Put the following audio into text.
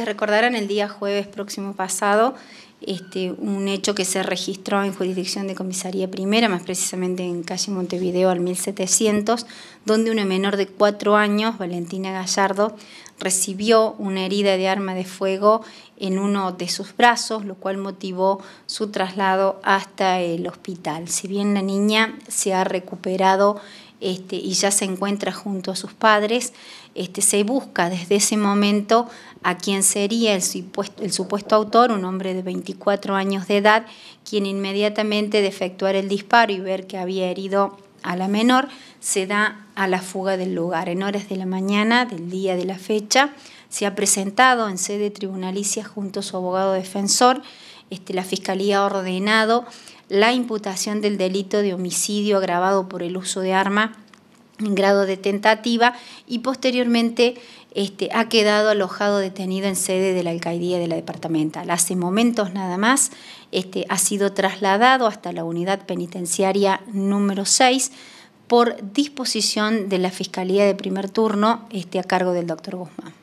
recordarán, el día jueves próximo pasado este, un hecho que se registró en jurisdicción de comisaría primera, más precisamente en calle Montevideo al 1700, donde una menor de cuatro años, Valentina Gallardo, recibió una herida de arma de fuego en uno de sus brazos, lo cual motivó su traslado hasta el hospital. Si bien la niña se ha recuperado este, y ya se encuentra junto a sus padres, este, se busca desde ese momento a quien sería el supuesto, el supuesto autor, un hombre de 20 24 años de edad, quien inmediatamente de efectuar el disparo y ver que había herido a la menor, se da a la fuga del lugar. En horas de la mañana del día de la fecha, se ha presentado en sede tribunalicia junto a su abogado defensor. Este, la Fiscalía ha ordenado la imputación del delito de homicidio agravado por el uso de arma en grado de tentativa y posteriormente este, ha quedado alojado detenido en sede de la alcaldía de la departamental. Hace momentos nada más este, ha sido trasladado hasta la unidad penitenciaria número 6 por disposición de la Fiscalía de primer turno este, a cargo del doctor Guzmán.